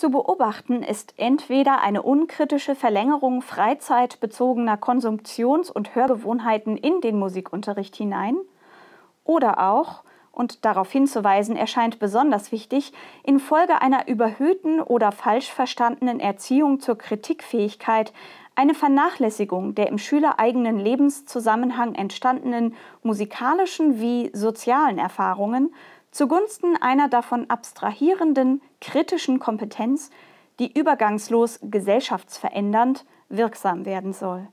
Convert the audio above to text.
Zu beobachten ist entweder eine unkritische Verlängerung freizeitbezogener Konsumptions- und Hörgewohnheiten in den Musikunterricht hinein oder auch, und darauf hinzuweisen erscheint besonders wichtig, infolge einer überhöhten oder falsch verstandenen Erziehung zur Kritikfähigkeit eine Vernachlässigung der im schülereigenen Lebenszusammenhang entstandenen musikalischen wie sozialen Erfahrungen zugunsten einer davon abstrahierenden, kritischen Kompetenz, die übergangslos gesellschaftsverändernd wirksam werden soll.